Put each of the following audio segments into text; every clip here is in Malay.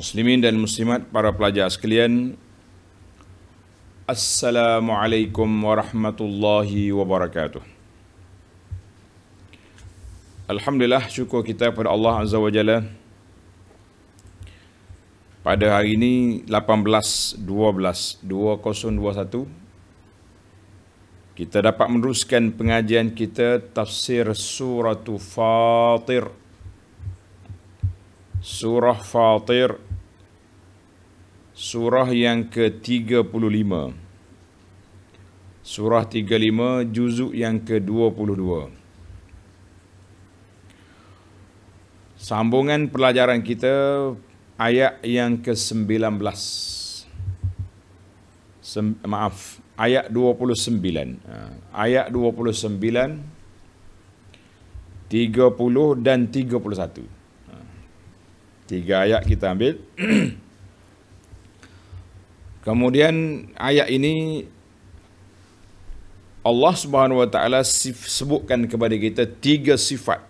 Muslimin dan muslimat para pelajar sekalian Assalamualaikum warahmatullahi wabarakatuh Alhamdulillah syukur kita kepada Allah Azza wa Jalla Pada hari ini 18.12.2021 2021 Kita dapat meneruskan pengajian kita Tafsir Suratu Surah Fatir Surah Fatir Surah yang ke-35 Surah 35 juzuk yang ke-22 Sambungan pelajaran kita ayat yang ke-19 Sem- Maaf ayat 29 ha, ayat 29 30 dan 31. Ha, tiga ayat kita ambil. Kemudian ayat ini Allah Subhanahu wa taala sebutkan kepada kita tiga sifat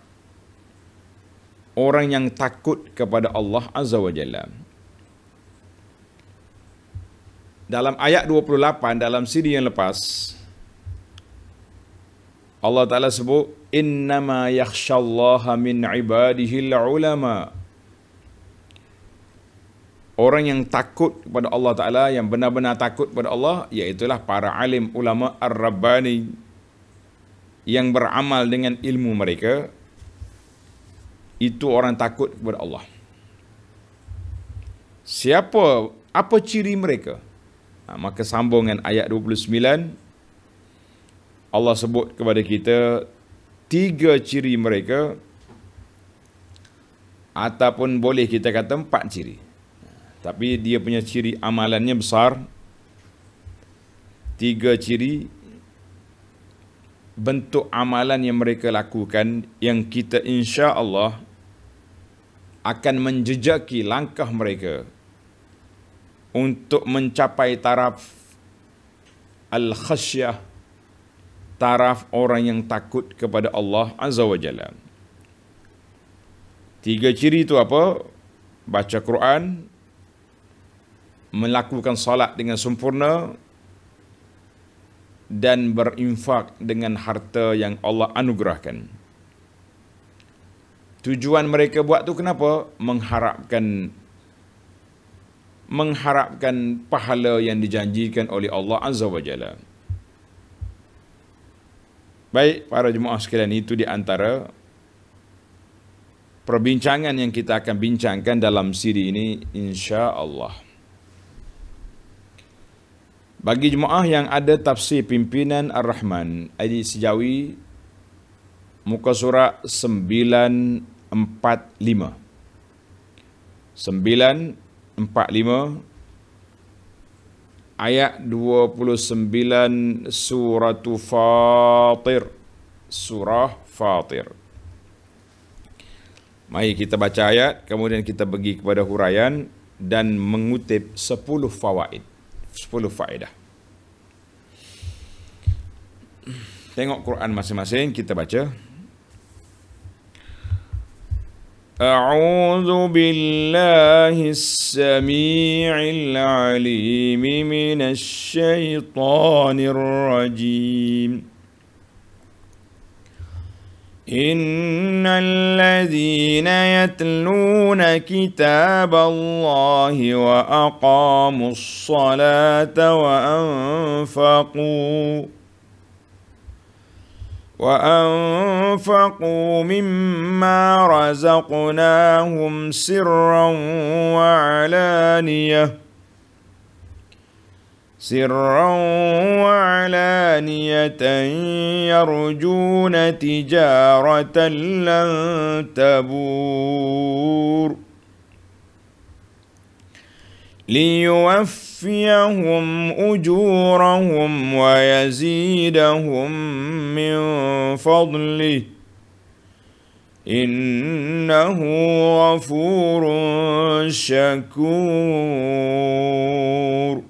orang yang takut kepada Allah Azza wa Jalla. Dalam ayat 28 dalam siri yang lepas Allah Taala sebut innama yakhshallaha min ibadihi al-ulama orang yang takut kepada Allah Taala yang benar-benar takut kepada Allah iaitulah para alim ulama ar-rabbani yang beramal dengan ilmu mereka itu orang takut kepada Allah siapa apa ciri mereka ha, maka sambungan ayat 29 Allah sebut kepada kita tiga ciri mereka ataupun boleh kita kata empat ciri tapi dia punya ciri amalannya besar. Tiga ciri bentuk amalan yang mereka lakukan yang kita insya Allah akan menjejaki langkah mereka untuk mencapai taraf al-khasyah taraf orang yang takut kepada Allah Azza wa Jalla. Tiga ciri itu apa? Baca Quran, melakukan salat dengan sempurna dan berinfak dengan harta yang Allah anugerahkan. Tujuan mereka buat tu kenapa? Mengharapkan mengharapkan pahala yang dijanjikan oleh Allah Azza wa Jalla. Baik, para jemaah sekalian, itu di antara perbincangan yang kita akan bincangkan dalam siri ini insya-Allah. Bagi jemaah yang ada tafsir pimpinan Ar-Rahman Ayat Sejawi Muka surat 945 945 Ayat 29 Surah Fatir Surah Fatir Mari kita baca ayat Kemudian kita pergi kepada huraian Dan mengutip 10 fawaid 10 faedah. Tengok Quran masing-masing kita baca. أعوذ بالله السميع العليم من الشيطان الرجيم إن الذين يتلون كتاب الله وأقاموا الصلاة وأنفقوا وأنفقوا مما رزقناهم سرا وعلانيةً سرا وعلانية يرجون تجارة لن تبور ليوفيهم أجورهم ويزيدهم من فضله إنه غفور شكور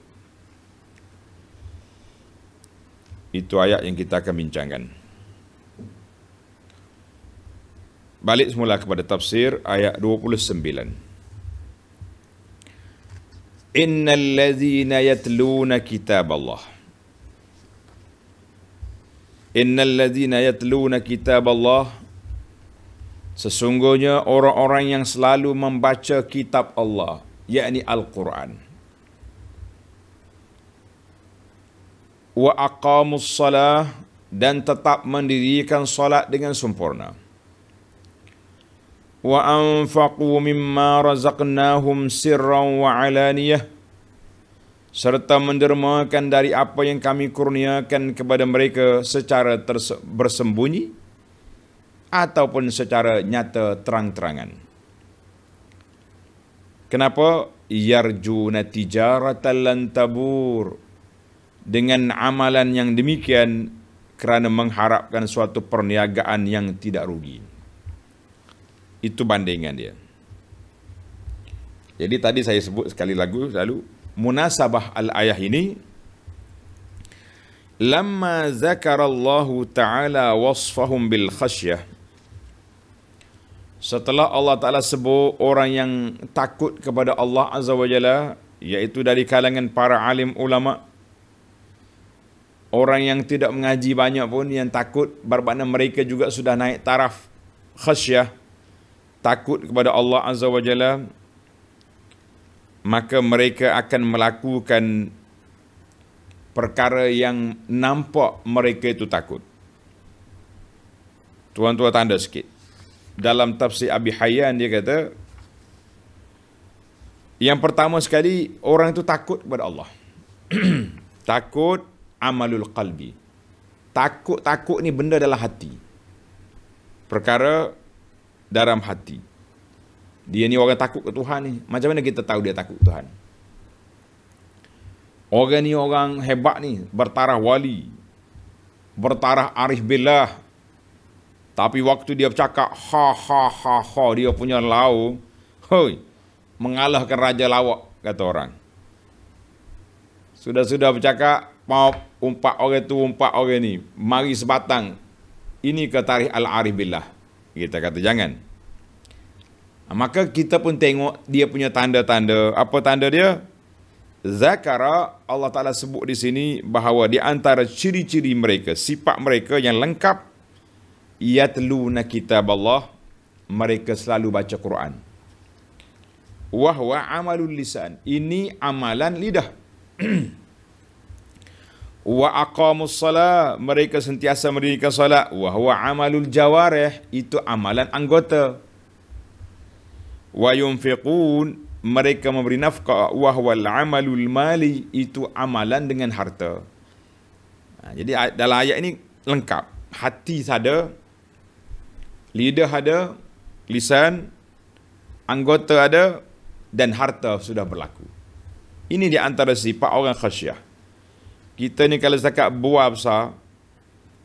Itu ayat yang kita akan bincangkan. Balik semula kepada tafsir ayat 29. Innal ladhina yatluna kitab Allah. Innal ladhina yatluna kitab Allah. Sesungguhnya orang-orang yang selalu membaca kitab Allah. Yakni Al-Quran. wa aqamus salah dan tetap mendirikan salat dengan sempurna. Wa anfaqu mimma razaqnahum sirran wa alaniyah serta mendermakan dari apa yang kami kurniakan kepada mereka secara terse- bersembunyi ataupun secara nyata terang-terangan. Kenapa? Yarju natijaratan lantabur. tabur dengan amalan yang demikian kerana mengharapkan suatu perniagaan yang tidak rugi. Itu bandingan dia. Jadi tadi saya sebut sekali lagu lalu munasabah al-ayah ini lamma zakara Allah taala wasfahum bil khasyah setelah Allah taala sebut orang yang takut kepada Allah azza wa jalla iaitu dari kalangan para alim ulama orang yang tidak mengaji banyak pun yang takut berbakna mereka juga sudah naik taraf khasyah takut kepada Allah Azza wa Jalla maka mereka akan melakukan perkara yang nampak mereka itu takut tuan-tuan tanda sikit dalam tafsir Abi Hayyan dia kata yang pertama sekali orang itu takut kepada Allah takut amalul qalbi. Takut-takut ni benda dalam hati. Perkara dalam hati. Dia ni orang takut ke Tuhan ni. Macam mana kita tahu dia takut Tuhan? Orang ni orang hebat ni. Bertarah wali. Bertarah arif billah. Tapi waktu dia bercakap ha ha ha ha dia punya lau. Hoi. Mengalahkan Raja Lawak kata orang. Sudah-sudah bercakap pop umpat orang tu umpat orang ni mari sebatang ini ke tarikh al arif billah kita kata jangan ah, maka kita pun tengok dia punya tanda-tanda apa tanda dia zakara Allah Taala sebut di sini bahawa di antara ciri-ciri mereka sifat mereka yang lengkap yatluna kitab Allah mereka selalu baca Quran wahwa amalul lisan ini amalan lidah wa aqamus salat mereka sentiasa mendirikan solat wa huwa amalul jawarih itu amalan anggota wa yunfiqun mereka memberi nafkah wa huwal amalul mali itu amalan dengan harta ha, jadi dalam ayat ini lengkap hati ada lidah ada lisan anggota ada dan harta sudah berlaku ini di antara sifat orang khasyah kita ni kalau cakap buah besar,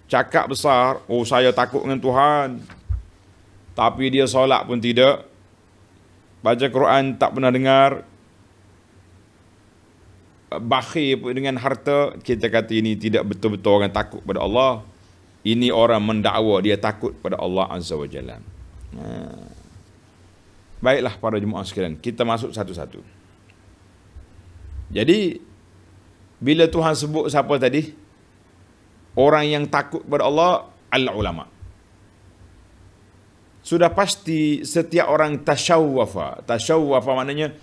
cakap besar, oh saya takut dengan Tuhan. Tapi dia solat pun tidak. Baca Quran tak pernah dengar. Bakhir pun dengan harta, kita kata ini tidak betul-betul orang takut pada Allah. Ini orang mendakwa, dia takut pada Allah Azza wa Jalla. Ha. Baiklah para jemaah sekalian, kita masuk satu-satu. Jadi, bila Tuhan sebut siapa tadi? Orang yang takut kepada Allah, al-ulama. Sudah pasti setiap orang tasyawwafa. Tasyawwafa maknanya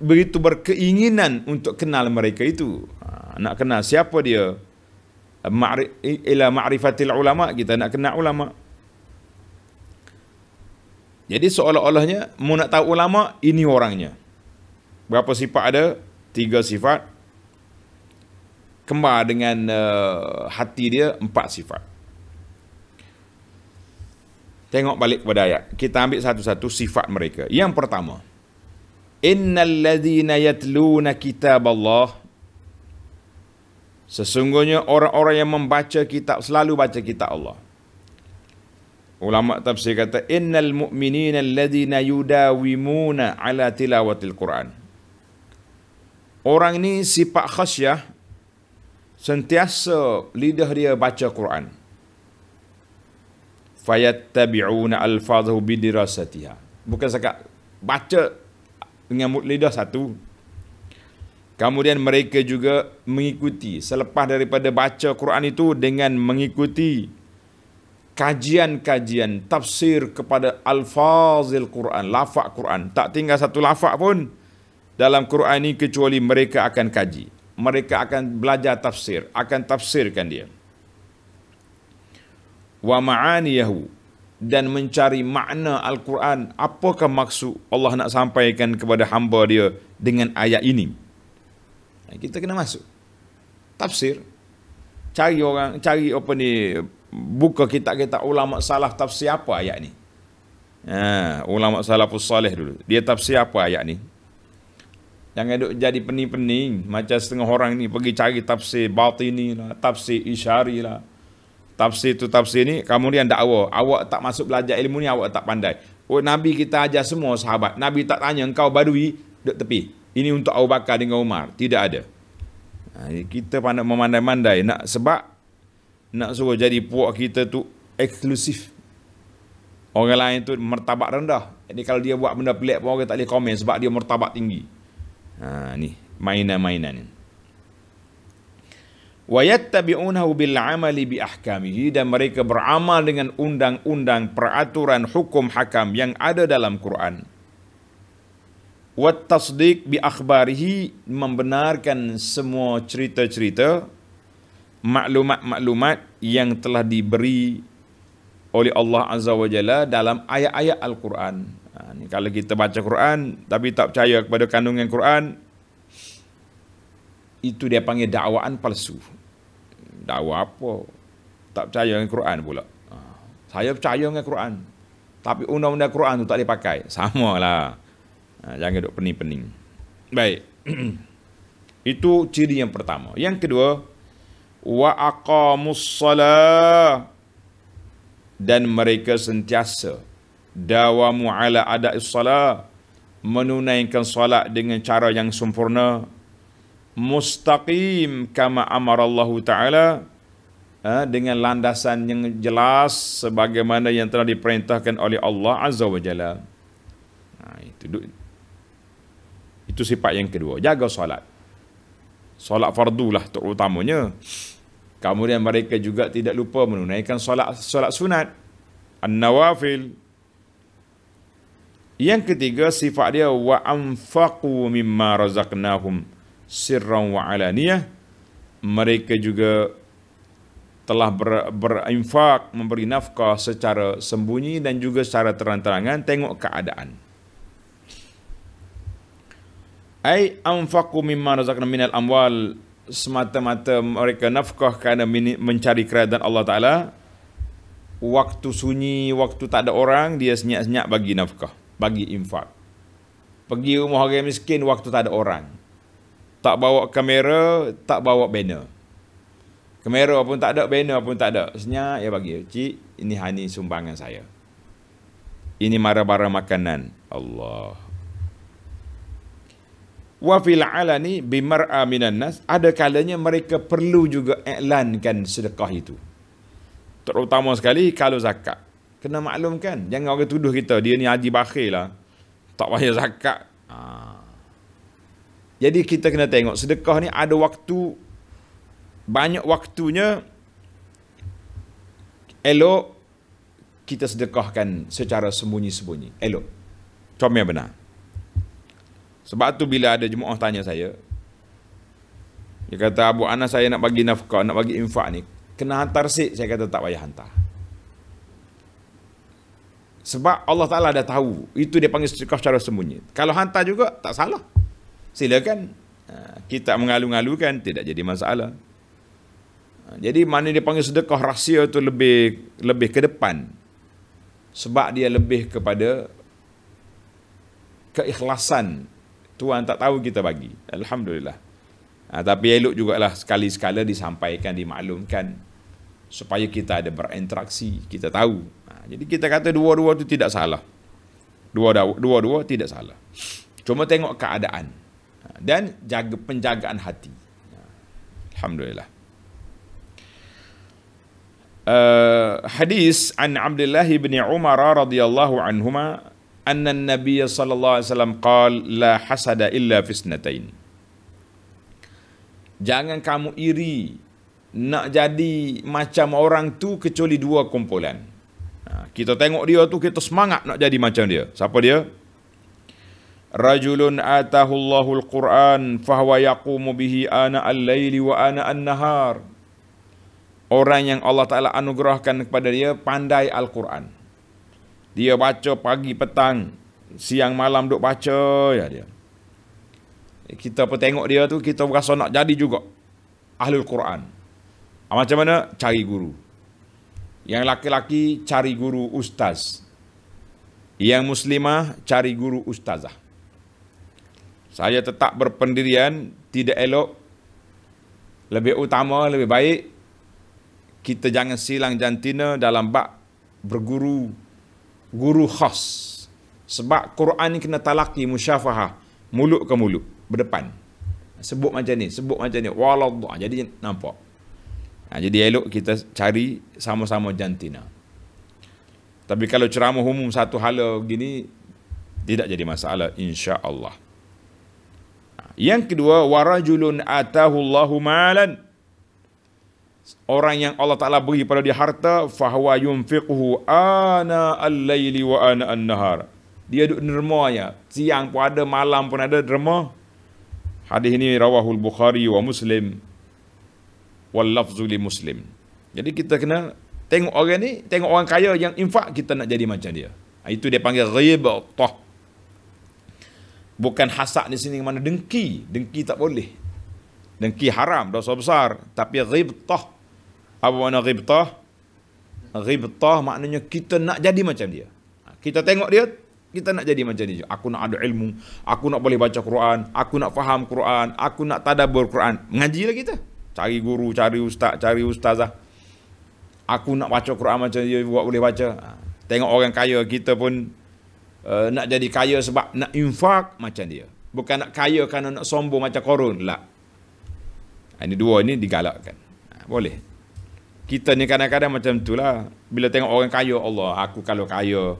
begitu berkeinginan untuk kenal mereka itu. Ha, nak kenal siapa dia? Ila ma'rifatil ulama, kita nak kenal ulama. Jadi seolah-olahnya, mau nak tahu ulama, ini orangnya. Berapa sifat ada? Tiga sifat kembar dengan uh, hati dia empat sifat. Tengok balik kepada ayat. Kita ambil satu-satu sifat mereka. Yang pertama. Innal ladhina yatluna kitab Allah. Sesungguhnya orang-orang yang membaca kitab, selalu baca kitab Allah. Ulama tafsir kata, Innal mu'minina alladhina yudawimuna ala tilawatil Quran. Orang ni sifat khasyah, sentiasa lidah dia baca Quran. Fayattabi'una alfazahu bidirasatiha. Bukan sekak baca dengan lidah satu. Kemudian mereka juga mengikuti selepas daripada baca Quran itu dengan mengikuti kajian-kajian tafsir kepada alfazil Quran, lafaz Quran. Tak tinggal satu lafaz pun dalam Quran ini kecuali mereka akan kaji mereka akan belajar tafsir, akan tafsirkan dia. Wa ma'aniyahu dan mencari makna Al-Quran, apakah maksud Allah nak sampaikan kepada hamba dia dengan ayat ini? Kita kena masuk. Tafsir. Cari orang, cari apa ni, buka kitab-kitab ulama salaf tafsir apa ayat ni? Ha, ulama salafus salih dulu. Dia tafsir apa ayat ni? Jangan duk jadi pening-pening macam setengah orang ni pergi cari tafsir batini lah, tafsir isyari lah. Tafsir tu tafsir ni kamu ni anda awak, awak tak masuk belajar ilmu ni awak tak pandai. Oh Nabi kita ajar semua sahabat. Nabi tak tanya engkau badui duk tepi. Ini untuk Abu Bakar dengan Umar, tidak ada. Ha, kita pandai memandai-mandai nak sebab nak suruh jadi puak kita tu eksklusif. Orang lain tu mertabak rendah. Jadi kalau dia buat benda pelik pun orang tak boleh komen sebab dia mertabak tinggi. Ha, ni mainan-mainan ni wa yattabi'unahu bil 'amali bi ahkamihi dan mereka beramal dengan undang-undang peraturan hukum hakam yang ada dalam Quran wa tasdiq bi akhbarihi membenarkan semua cerita-cerita maklumat-maklumat yang telah diberi oleh Allah Azza wa Jalla dalam ayat-ayat Al-Quran Ha, ni kalau kita baca Quran tapi tak percaya kepada kandungan Quran itu dia panggil dakwaan palsu. Dakwa apa? Tak percaya dengan Quran pula. Ha, saya percaya dengan Quran. Tapi undang-undang Quran tu tak boleh pakai. Sama lah. Ha, jangan duduk pening-pening. Baik. itu ciri yang pertama. Yang kedua, wa aqamussalah dan mereka sentiasa dawamu ala ada'is salat menunaikan salat dengan cara yang sempurna mustaqim kama amar Allah taala ha, dengan landasan yang jelas sebagaimana yang telah diperintahkan oleh Allah azza wa jalla nah, ha, itu itu sifat yang kedua jaga salat, salat fardu lah terutamanya kemudian mereka juga tidak lupa menunaikan salat salat sunat an-nawafil yang ketiga sifat dia wa anfaqu mimma razaqnahum sirran wa alaniyah. Mereka juga telah ber, berinfak memberi nafkah secara sembunyi dan juga secara terang-terangan tengok keadaan. Ai anfaqu mimma razaqna min al-amwal semata-mata mereka nafkah kerana mencari kerajaan Allah Taala waktu sunyi waktu tak ada orang dia senyap-senyap bagi nafkah bagi infak. Pergi rumah orang miskin waktu tak ada orang. Tak bawa kamera, tak bawa banner. Kamera pun tak ada, banner pun tak ada. Senyap, ya bagi. Cik, ini hani sumbangan saya. Ini mara-mara makanan. Allah. Wa fil alani bi mar'a minan nas ada kalanya mereka perlu juga iklankan sedekah itu. Terutama sekali kalau zakat kena maklumkan. Jangan orang tuduh kita, dia ni haji bakhir lah. Tak payah zakat. Ha. Jadi kita kena tengok, sedekah ni ada waktu, banyak waktunya, elok, kita sedekahkan secara sembunyi-sembunyi. Elok. Comel benar. Sebab tu bila ada jemaah tanya saya, dia kata, Abu Anas saya nak bagi nafkah, nak bagi infak ni, kena hantar sik, saya kata tak payah hantar. Sebab Allah Ta'ala dah tahu. Itu dia panggil sedekah secara sembunyi. Kalau hantar juga, tak salah. Silakan. Ha, kita mengalu-ngalukan, tidak jadi masalah. Ha, jadi mana dia panggil sedekah rahsia itu lebih lebih ke depan. Sebab dia lebih kepada keikhlasan. Tuhan tak tahu kita bagi. Alhamdulillah. Ha, tapi elok jugalah sekali-sekala disampaikan, dimaklumkan. Supaya kita ada berinteraksi, kita tahu jadi kita kata dua-dua itu tidak salah. Dua-dua tidak salah. Cuma tengok keadaan. Dan jaga penjagaan hati. Alhamdulillah. Uh, hadis an Abdullah bin Umar radhiyallahu anhuma anna an-nabiy sallallahu alaihi wasallam qala la hasada illa fi sinatain. Jangan kamu iri nak jadi macam orang tu kecuali dua kumpulan kita tengok dia tu kita semangat nak jadi macam dia. Siapa dia? Rajulun atahu Allahul Quran fahuwa yaqumu bihi ana al-laili wa ana an-nahar. Orang yang Allah Taala anugerahkan kepada dia pandai Al-Quran. Dia baca pagi petang, siang malam duk baca ya dia. Eh, kita pun tengok dia tu kita rasa nak jadi juga ahli Al-Quran. Ah, macam mana? Cari guru. Yang laki-laki cari guru ustaz. Yang muslimah cari guru ustazah. Saya tetap berpendirian tidak elok. Lebih utama, lebih baik. Kita jangan silang jantina dalam bak berguru. Guru khas. Sebab Quran kena talaki musyafahah. Mulut ke mulut. Berdepan. Sebut macam ni, sebut macam ni. Walau Jadi nampak. Ha, jadi elok kita cari sama-sama jantina. Tapi kalau ceramah umum satu hala gini tidak jadi masalah insya-Allah. Ha, yang kedua warajulun atahullahu malan orang yang Allah Taala beri pada dia harta fahuwa yunfiquhu ana al-laili wa ana an-nahar. Dia duk dermanya siang pun ada malam pun ada derma. Hadis ini rawahul Bukhari wa Muslim wal lafzu li muslim. Jadi kita kena tengok orang ni, tengok orang kaya yang infak kita nak jadi macam dia. Ha, itu dia panggil ghibtah. Bukan hasad di sini mana dengki, dengki tak boleh. Dengki haram, dosa besar, tapi ghibtah. Apa makna ghibtah? Ghibtah maknanya kita nak jadi macam dia. Ha, kita tengok dia, kita nak jadi macam dia. Aku nak ada ilmu, aku nak boleh baca Quran, aku nak faham Quran, aku nak tadabur Quran. mengaji lah kita cari guru, cari ustaz, cari ustazah. Aku nak baca Quran macam dia buat boleh baca. Tengok orang kaya kita pun uh, nak jadi kaya sebab nak infak macam dia. Bukan nak kaya kerana nak sombong macam korun. Lah. Ah, ini dua ni digalakkan. Ah, boleh. Kita ni kadang-kadang macam tu lah. Bila tengok orang kaya, Allah aku kalau kaya.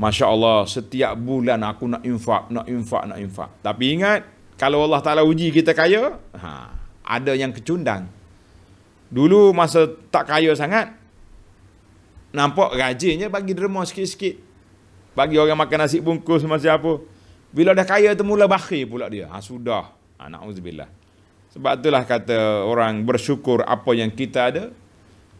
Masya Allah, setiap bulan aku nak infak, nak infak, nak infak. Tapi ingat, kalau Allah Ta'ala uji kita kaya, haa ada yang kecundang. Dulu masa tak kaya sangat, nampak rajinnya bagi derma sikit-sikit. Bagi orang makan nasi bungkus macam siapa? Bila dah kaya tu mula bakhir pula dia. Ha, sudah. Anak ha, Sebab itulah kata orang bersyukur apa yang kita ada.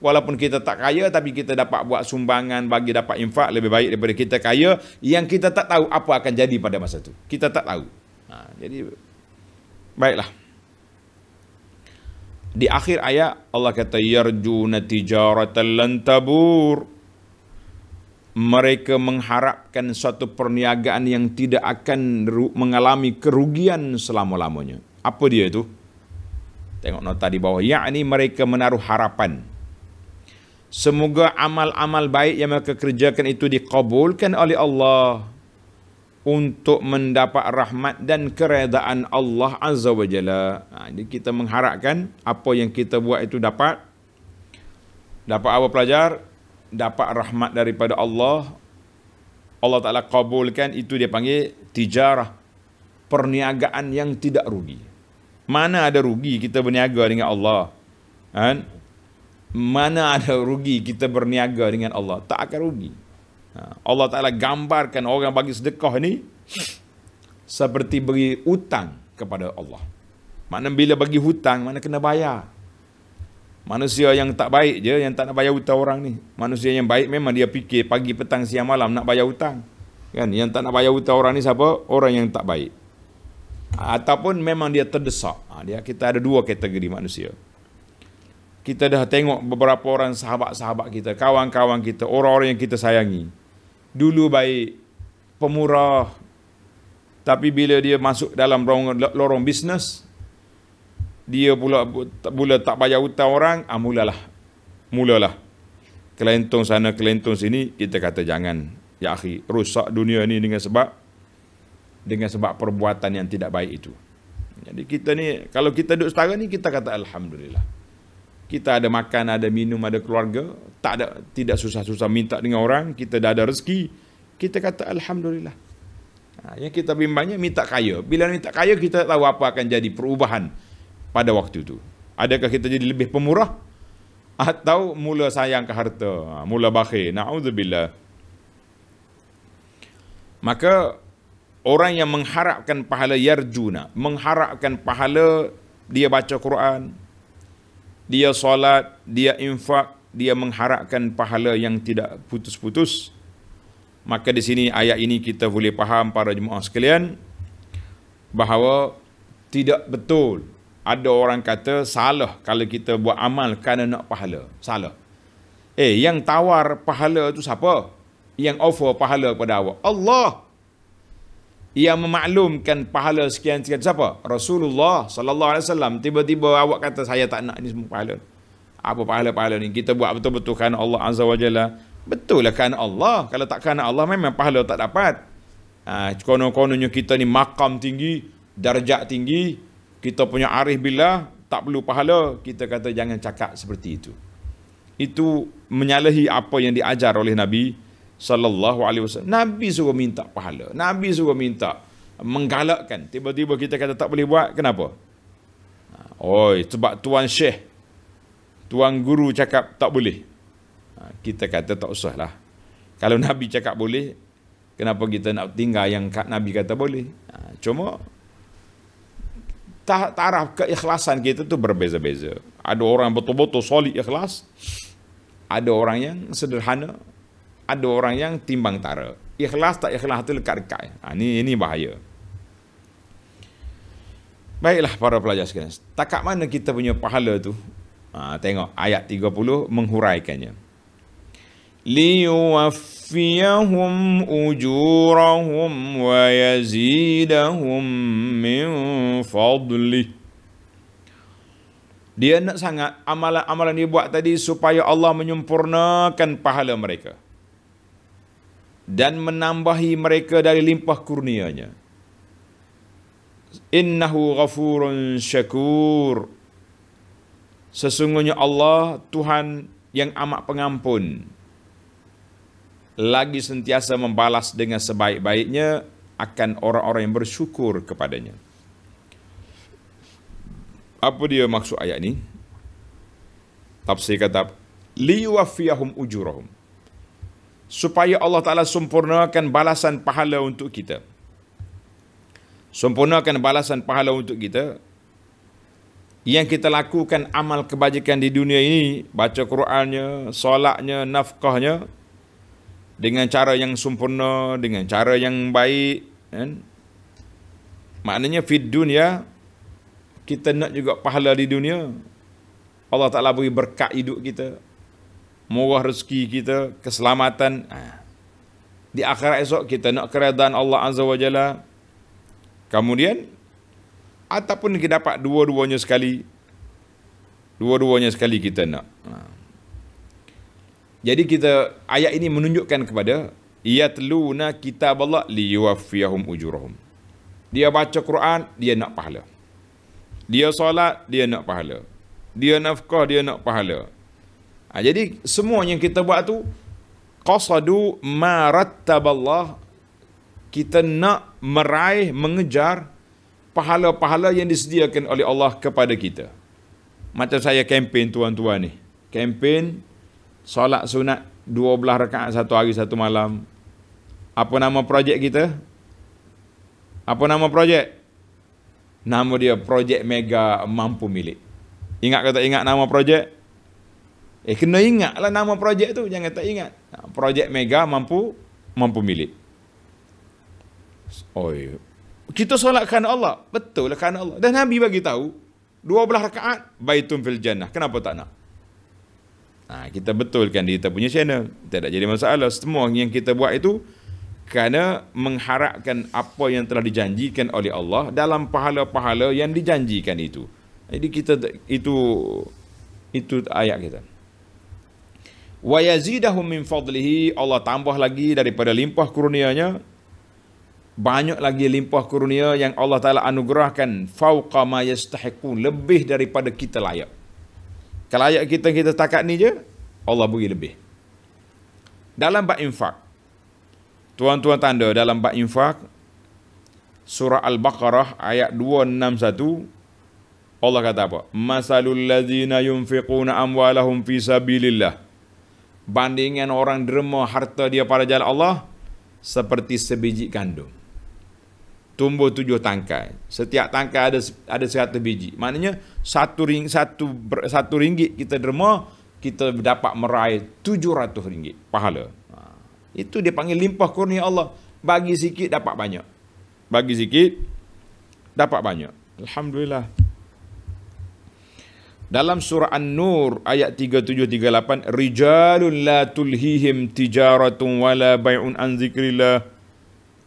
Walaupun kita tak kaya tapi kita dapat buat sumbangan bagi dapat infak lebih baik daripada kita kaya yang kita tak tahu apa akan jadi pada masa tu. Kita tak tahu. Ha, jadi baiklah. Di akhir ayat Allah kata yarju tijaratan lan tabur. Mereka mengharapkan suatu perniagaan yang tidak akan mengalami kerugian selama-lamanya. Apa dia itu? Tengok nota di bawah. ya ini mereka menaruh harapan. Semoga amal-amal baik yang mereka kerjakan itu dikabulkan oleh Allah untuk mendapat rahmat dan keredaan Allah Azza wa Jalla. Ha, jadi kita mengharapkan apa yang kita buat itu dapat. Dapat apa pelajar? Dapat rahmat daripada Allah. Allah Ta'ala kabulkan itu dia panggil tijarah. Perniagaan yang tidak rugi. Mana ada rugi kita berniaga dengan Allah? Ha? Mana ada rugi kita berniaga dengan Allah? Tak akan rugi. Allah Ta'ala gambarkan orang bagi sedekah ni seperti beri hutang kepada Allah. Maknanya bila bagi hutang, mana kena bayar. Manusia yang tak baik je, yang tak nak bayar hutang orang ni. Manusia yang baik memang dia fikir pagi, petang, siang, malam nak bayar hutang. Kan? Yang tak nak bayar hutang orang ni siapa? Orang yang tak baik. Ataupun memang dia terdesak. Ha, dia Kita ada dua kategori manusia. Kita dah tengok beberapa orang sahabat-sahabat kita, kawan-kawan kita, orang-orang yang kita sayangi dulu baik pemurah tapi bila dia masuk dalam lorong, lorong bisnes dia pula mula tak bayar hutang orang ah mulalah mulalah kelentong sana kelentong sini kita kata jangan ya akhi rusak dunia ni dengan sebab dengan sebab perbuatan yang tidak baik itu jadi kita ni kalau kita duduk setara ni kita kata alhamdulillah kita ada makan, ada minum, ada keluarga, tak ada tidak susah-susah minta dengan orang, kita dah ada rezeki, kita kata alhamdulillah. Ha, yang kita bimbangnya minta kaya. Bila minta kaya kita tak tahu apa akan jadi perubahan pada waktu itu. Adakah kita jadi lebih pemurah atau mula sayang ke harta, ha, mula bakhil. Nauzubillah. Maka orang yang mengharapkan pahala yarjuna, mengharapkan pahala dia baca Quran, dia solat, dia infak, dia mengharapkan pahala yang tidak putus-putus. Maka di sini ayat ini kita boleh faham para jemaah sekalian bahawa tidak betul ada orang kata salah kalau kita buat amal kerana nak pahala. Salah. Eh, yang tawar pahala tu siapa? Yang offer pahala kepada awak. Allah! yang memaklumkan pahala sekian sekian siapa? Rasulullah sallallahu alaihi wasallam tiba-tiba awak kata saya tak nak ni semua pahala. Apa pahala-pahala ni? Kita buat betul-betul kerana Allah azza wajalla. Betul lah kerana Allah. Kalau tak kerana Allah memang pahala tak dapat. Ha, konon-kononnya kita ni makam tinggi, darjat tinggi, kita punya arif billah, tak perlu pahala, kita kata jangan cakap seperti itu. Itu menyalahi apa yang diajar oleh Nabi sallallahu alaihi wasallam nabi suruh minta pahala nabi suruh minta menggalakkan tiba-tiba kita kata tak boleh buat kenapa oi sebab tuan syekh tuan guru cakap tak boleh ha, kita kata tak usahlah kalau nabi cakap boleh kenapa kita nak tinggal yang nabi kata boleh ha, cuma taraf keikhlasan kita tu berbeza-beza ada orang betul-betul solid ikhlas ada orang yang sederhana ada orang yang timbang tara. Ikhlas tak ikhlas tu lekat-lekat. Ha, ini, ini bahaya. Baiklah para pelajar sekalian. Takat mana kita punya pahala tu? Ha, tengok ayat 30 menghuraikannya. Liwafiyahum ujurahum wa yazidahum min fadli. Dia nak sangat amalan-amalan dia buat tadi supaya Allah menyempurnakan pahala mereka dan menambahi mereka dari limpah kurnianya. Innahu ghafurun syakur. Sesungguhnya Allah Tuhan yang amat pengampun. Lagi sentiasa membalas dengan sebaik-baiknya akan orang-orang yang bersyukur kepadanya. Apa dia maksud ayat ini? Tafsir kata, liwafiyahum ujurahum supaya Allah Ta'ala sempurnakan balasan pahala untuk kita. Sempurnakan balasan pahala untuk kita. Yang kita lakukan amal kebajikan di dunia ini, baca Qur'annya, solatnya, nafkahnya, dengan cara yang sempurna, dengan cara yang baik. Kan? Maknanya fit dunia, kita nak juga pahala di dunia. Allah Ta'ala beri berkat hidup kita, murah rezeki kita, keselamatan. Ha. Di akhirat esok kita nak keredaan Allah Azza wa Jalla. Kemudian, ataupun kita dapat dua-duanya sekali. Dua-duanya sekali kita nak. Ha. Jadi kita, ayat ini menunjukkan kepada, Iyatluna kitab Allah liyuwafiyahum ujurahum. Dia baca Quran, dia nak pahala. Dia solat, dia nak pahala. Dia nafkah, dia nak pahala. Ha, jadi semua yang kita buat tu qasadu marattaballah kita nak meraih mengejar pahala-pahala yang disediakan oleh Allah kepada kita. Macam saya kempen tuan-tuan ni. Kempen solat sunat 12 rakaat satu hari satu malam. Apa nama projek kita? Apa nama projek? Nama dia projek mega mampu milik. Ingat ke tak ingat nama projek? Eh kena ingat lah nama projek tu jangan tak ingat. Ha, projek mega mampu mampu milik. Oi. Kita solatkan Allah. Betul lah kan Allah. Dan Nabi bagi tahu 12 rakaat baitun fil jannah. Kenapa tak nak? Ha, kita betulkan kita punya channel. Tidak jadi masalah. Semua yang kita buat itu kerana mengharapkan apa yang telah dijanjikan oleh Allah dalam pahala-pahala yang dijanjikan itu. Jadi kita itu itu ayat kita wa yazidahum min fadlihi Allah tambah lagi daripada limpah kurnianya banyak lagi limpah kurnia yang Allah Taala anugerahkan fauqa ma yastahiqun lebih daripada kita layak kalau layak kita kita takat ni je Allah bagi lebih dalam bab infak tuan-tuan tanda dalam bab infak surah al-baqarah ayat 261 Allah kata apa? Masalul ladzina yunfiquna amwalahum fi sabilillah bandingan orang derma harta dia pada jalan Allah seperti sebiji gandum. Tumbuh tujuh tangkai. Setiap tangkai ada ada satu biji. Maknanya satu ring satu satu ringgit kita derma kita dapat meraih tujuh ratus ringgit pahala. Ha. Itu dia panggil limpah kurnia Allah. Bagi sikit dapat banyak. Bagi sikit dapat banyak. Alhamdulillah. Dalam surah An-Nur ayat 37-38 Rijalun la tulhihim tijaratun wala bay'un an zikrillah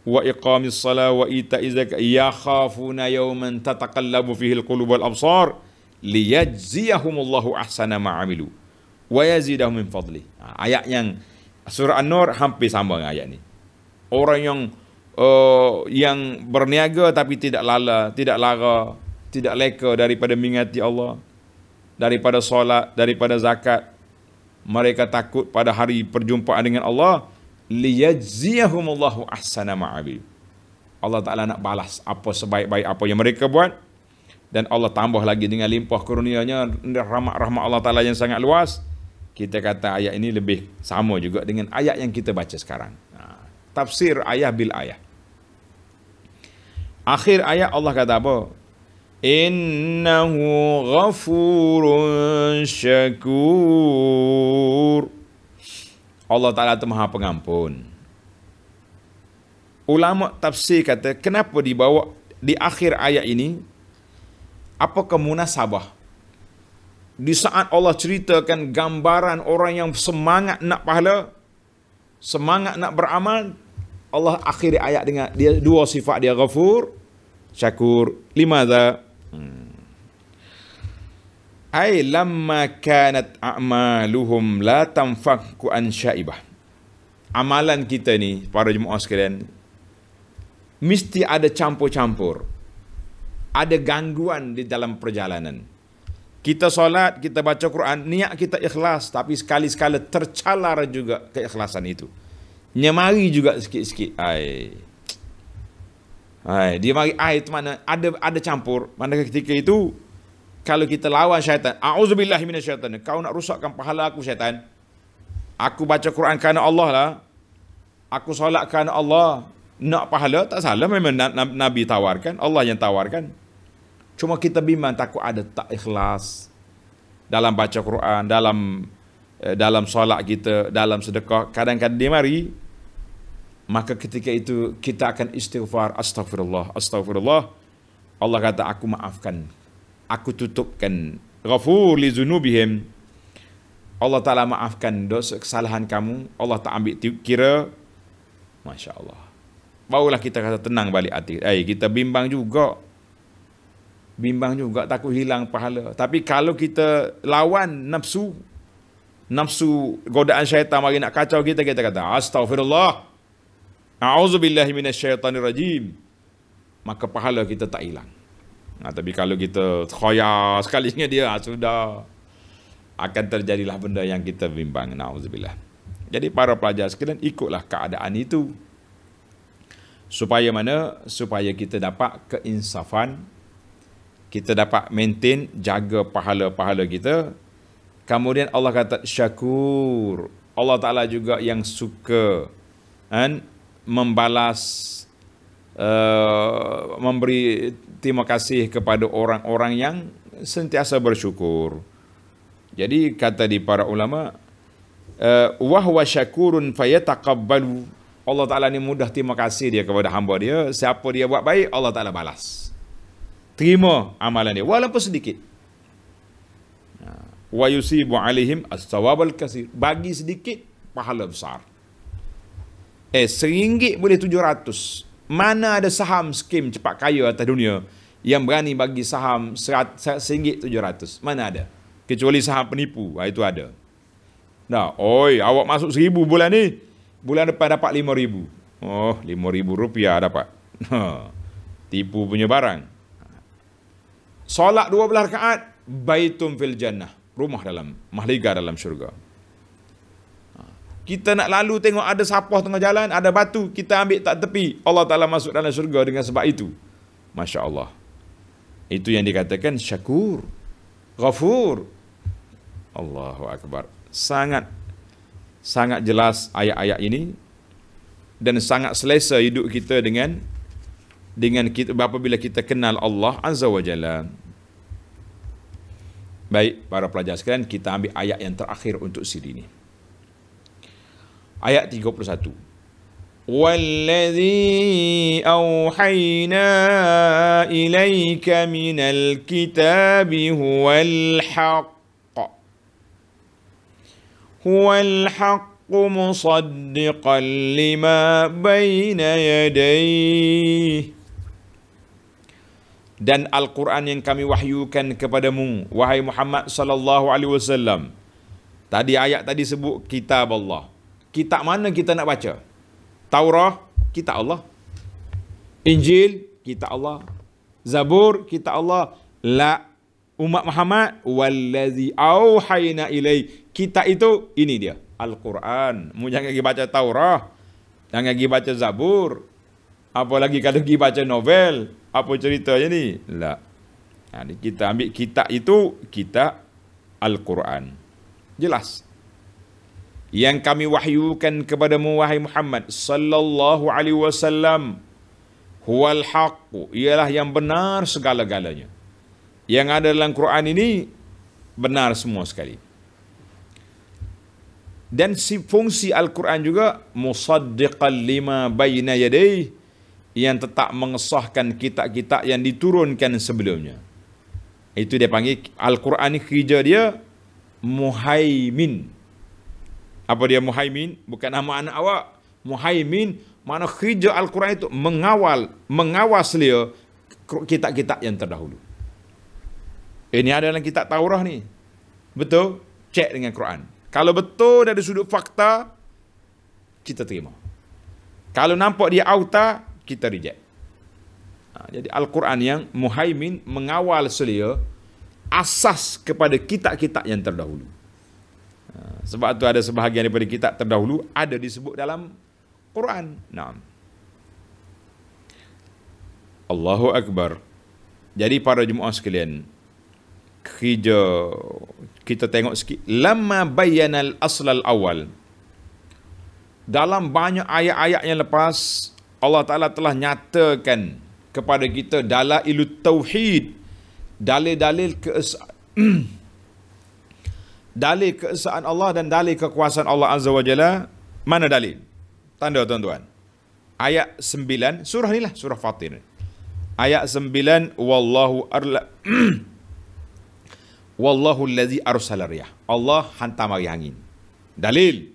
wa iqamis salah wa ita izak ya khafuna yawman tataqallabu fihi alqulub qulub wal-absar liyajziyahumullahu ahsana ma'amilu wa yazidahum min fadli ha, ayat yang surah An-Nur hampir sama dengan ayat ni orang yang uh, yang berniaga tapi tidak lala tidak lara tidak leka daripada mengingati Allah daripada solat, daripada zakat. Mereka takut pada hari perjumpaan dengan Allah. Liyajziyahumullahu ahsana ma'abil. Allah Ta'ala nak balas apa sebaik-baik apa yang mereka buat. Dan Allah tambah lagi dengan limpah kurnianya, rahmat-rahmat Allah Ta'ala yang sangat luas. Kita kata ayat ini lebih sama juga dengan ayat yang kita baca sekarang. Ha, tafsir ayah bil ayah. Akhir ayat Allah kata apa? إنه غفور شكور Allah Ta'ala itu maha pengampun. Ulama tafsir kata, kenapa dibawa di akhir ayat ini, apa kemunasabah? Di saat Allah ceritakan gambaran orang yang semangat nak pahala, semangat nak beramal, Allah akhiri ayat dengan dia dua sifat dia, ghafur, syakur, limadah, Hmm. Ai lamma kanat a'maluhum la tanfaqu an syaibah. Amalan kita ni para jemaah sekalian mesti ada campur-campur. Ada gangguan di dalam perjalanan. Kita solat, kita baca Quran, niat kita ikhlas tapi sekali-sekala tercalar juga keikhlasan itu. Nyemari juga sikit-sikit. Ai. -sikit dia bagi air tu mana ada ada campur mana ketika itu kalau kita lawan syaitan auzubillahi minasyaitan kau nak rosakkan pahala aku syaitan aku baca Quran kerana Allah lah aku solat kerana Allah nak pahala tak salah memang nabi tawarkan Allah yang tawarkan cuma kita bimbang takut ada tak ikhlas dalam baca Quran dalam eh, dalam solat kita dalam sedekah kadang-kadang dia mari maka ketika itu kita akan istighfar Astaghfirullah. Astaghfirullah. Allah kata aku maafkan aku tutupkan ghafur li zunubihim Allah Ta'ala maafkan dosa kesalahan kamu Allah tak ambil kira Masya Allah Barulah kita kata tenang balik hati Eh kita bimbang juga Bimbang juga takut hilang pahala Tapi kalau kita lawan nafsu Nafsu godaan syaitan mari nak kacau kita Kita kata astaghfirullah. A'udzubillahi minasyaitanirrajim. Maka pahala kita tak hilang. Nah, ha, tapi kalau kita khoya sekalinya dia ah, sudah akan terjadilah benda yang kita bimbang. Na'udzubillah. Jadi para pelajar sekalian ikutlah keadaan itu. Supaya mana? Supaya kita dapat keinsafan. Kita dapat maintain, jaga pahala-pahala kita. Kemudian Allah kata syakur. Allah Ta'ala juga yang suka. And membalas uh, memberi terima kasih kepada orang-orang yang sentiasa bersyukur. Jadi kata di para ulama eh, wa huwa syakurun fayataqabbalu Allah Taala ni mudah terima kasih dia kepada hamba dia siapa dia buat baik Allah Taala balas terima amalan dia walaupun sedikit wa yusibu alaihim as sawab al kasir bagi sedikit pahala besar Eh, rm boleh tujuh ratus Mana ada saham skim cepat kaya atas dunia yang berani bagi saham rm tujuh ratus Mana ada? Kecuali saham penipu. Ha, itu ada. Nah, oi, awak masuk seribu 1000 bulan ni. Bulan depan dapat lima ribu Oh, lima RM5,000 dapat. Ha, tipu punya barang. Solat dua belah rakaat, baitum fil jannah. Rumah dalam, mahliga dalam syurga. Kita nak lalu tengok ada sapah tengah jalan, ada batu, kita ambil tak tepi. Allah Ta'ala masuk dalam syurga dengan sebab itu. Masya Allah. Itu yang dikatakan syakur. Ghafur. Allahu Akbar. Sangat, sangat jelas ayat-ayat ini. Dan sangat selesa hidup kita dengan dengan kita, apabila kita kenal Allah Azza wa Jalla. Baik, para pelajar sekalian, kita ambil ayat yang terakhir untuk siri ini ayat 31 wallazi auhayna ilayka minal kitabi huwal haqq huwal haqq musaddiqan lima bayna yadayhi dan Al-Quran yang kami wahyukan kepadamu wahai Muhammad sallallahu alaihi wasallam tadi ayat tadi sebut kitab Allah kitab mana kita nak baca? Taurah, kitab Allah. Injil, kitab Allah. Zabur, kitab Allah. La umat Muhammad wallazi auhayna ilai. kita itu ini dia, Al-Quran. Mu jangan pergi baca Taurah. Jangan pergi baca Zabur. apa lagi kalau pergi baca novel, apa ceritanya ni? La. Ha, kita ambil kitab itu, kitab Al-Quran. Jelas yang kami wahyukan kepadamu wahai Muhammad sallallahu alaihi wasallam huwal haq ialah yang benar segala-galanya yang ada dalam Quran ini benar semua sekali dan si fungsi Al-Quran juga musaddiqal lima baina yadayh yang tetap mengesahkan kitab-kitab yang diturunkan sebelumnya. Itu dia panggil Al-Quran ni kerja dia muhaimin apa dia Muhaimin bukan nama anak awak Muhaimin mana khija Al-Quran itu mengawal mengawas dia kitab-kitab yang terdahulu ini eh, ada dalam kitab Taurah ni betul cek dengan Quran kalau betul dari sudut fakta kita terima kalau nampak dia auta kita reject ha, jadi Al-Quran yang Muhaimin mengawal selia asas kepada kitab-kitab yang terdahulu. Ha, sebab tu ada sebahagian daripada kitab terdahulu ada disebut dalam Quran. Naam. Allahu Akbar. Jadi para jemaah sekalian, kerja kita tengok sikit lama bayyanal aslal awal. Dalam banyak ayat-ayat yang lepas, Allah Taala telah nyatakan kepada kita dalam tauhid dalil-dalil keesaan dalil keesaan Allah dan dalil kekuasaan Allah Azza wa Jalla mana dalil tanda tuan-tuan ayat 9 surah inilah surah fatir ayat 9 wallahu arla wallahu allazi arsala riyah Allah hantar mari angin dalil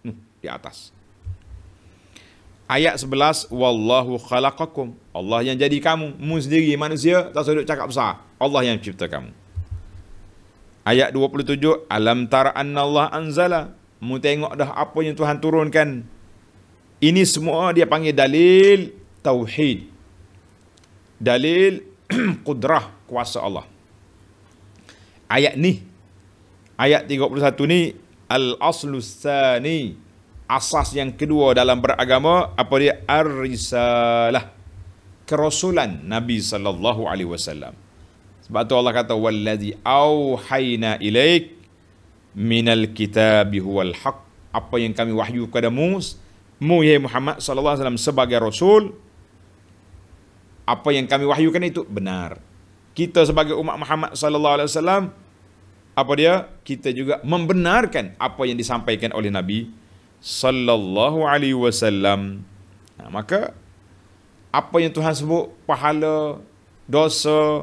hmm, di atas ayat 11 wallahu khalaqakum Allah yang jadi kamu mu sendiri manusia tak sedut cakap besar Allah yang cipta kamu Ayat 27, Alam tara anna Allah anzala. Mu tengok dah apa yang Tuhan turunkan. Ini semua dia panggil dalil tauhid. Dalil kudrah kuasa Allah. Ayat ni, ayat 31 ni, Al-Aslusani, asas yang kedua dalam beragama, apa dia? Ar-Risalah. Kerasulan Nabi Sallallahu Alaihi Wasallam. Sebab tu Allah kata wallazi auhayna ilaik minal kitabi huwal haq. Apa yang kami wahyu kepada mu, mu ya Muhammad sallallahu alaihi wasallam sebagai rasul apa yang kami wahyukan itu benar. Kita sebagai umat Muhammad sallallahu alaihi wasallam apa dia? Kita juga membenarkan apa yang disampaikan oleh Nabi sallallahu alaihi wasallam. maka apa yang Tuhan sebut pahala, dosa,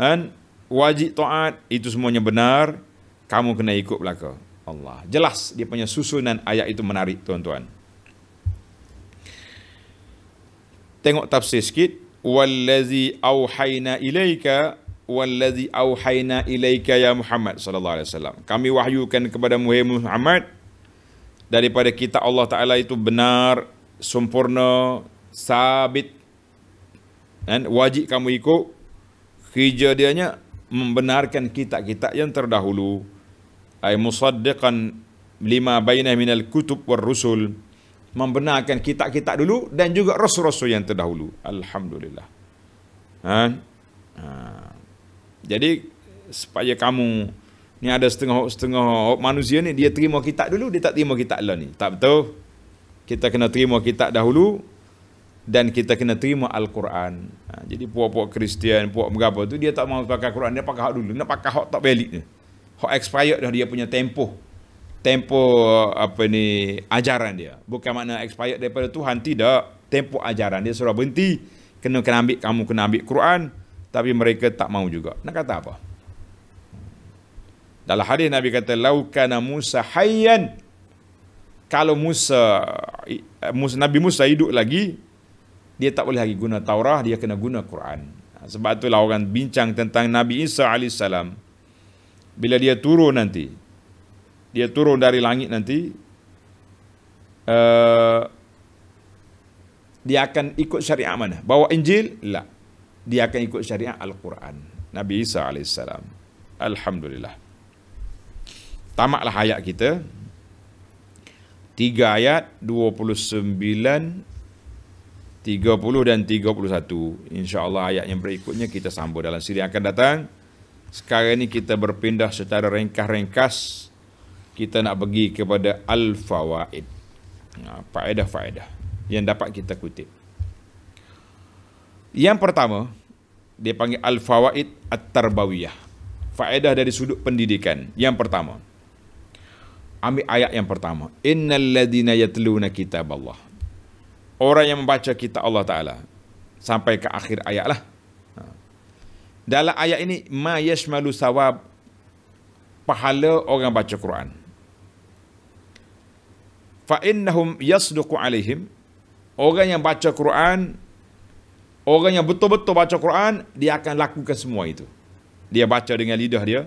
Kan? Wajib taat itu semuanya benar, kamu kena ikut belaka. Allah. Jelas dia punya susunan ayat itu menarik tuan-tuan. Tengok tafsir sikit. Wallazi auhayna ilaika wallazi auhayna ilaika ya Muhammad sallallahu alaihi wasallam. Kami wahyukan kepada Muhammad daripada kita Allah Taala itu benar, sempurna, sabit dan wajib kamu ikut dia dianya membenarkan kitab-kitab yang terdahulu. Ay musaddiqan lima bayna minal kutub wal rusul. Membenarkan kitab-kitab dulu dan juga rasul-rasul yang terdahulu. Alhamdulillah. Ha? ha. Jadi supaya kamu ni ada setengah setengah manusia ni dia terima kitab dulu dia tak terima kitab lain ni. Tak betul. Kita kena terima kitab dahulu dan kita kena terima Al-Quran. Ha, jadi puak-puak Kristian, puak berapa tu dia tak mau pakai Quran, dia pakai hak dulu, nak pakai hak tak balik ni. Hak expired dah dia punya tempoh. Tempoh apa ni ajaran dia. Bukan makna expired daripada Tuhan tidak, tempoh ajaran dia sudah berhenti. Kena kena ambil kamu kena ambil Quran, tapi mereka tak mau juga. Nak kata apa? Dalam hadis Nabi kata laukana Musa hayyan kalau Musa eh, Musa Nabi Musa hidup lagi dia tak boleh lagi guna Taurah, dia kena guna Quran. Ha, sebab itulah orang bincang tentang Nabi Isa AS. Bila dia turun nanti, dia turun dari langit nanti, uh, dia akan ikut syariat mana? Bawa Injil? Tak. Dia akan ikut syariat Al-Quran. Nabi Isa AS. Alhamdulillah. Tamatlah ayat kita. Tiga ayat, dua 29 ayat 30 dan 31 insyaallah ayat yang berikutnya kita sambung dalam siri yang akan datang sekarang ini kita berpindah secara ringkas-ringkas kita nak pergi kepada al-fawaid ha, faedah-faedah yang dapat kita kutip yang pertama dia panggil al-fawaid at-tarbawiyah faedah dari sudut pendidikan yang pertama ambil ayat yang pertama innal ladina yatluna Allah orang yang membaca kitab Allah Ta'ala. Sampai ke akhir ayat lah. Ha. Dalam ayat ini, ma yashmalu sawab pahala orang baca Quran. Fa innahum yasduqu alaihim. Orang yang baca Quran, orang yang betul-betul baca Quran, dia akan lakukan semua itu. Dia baca dengan lidah dia,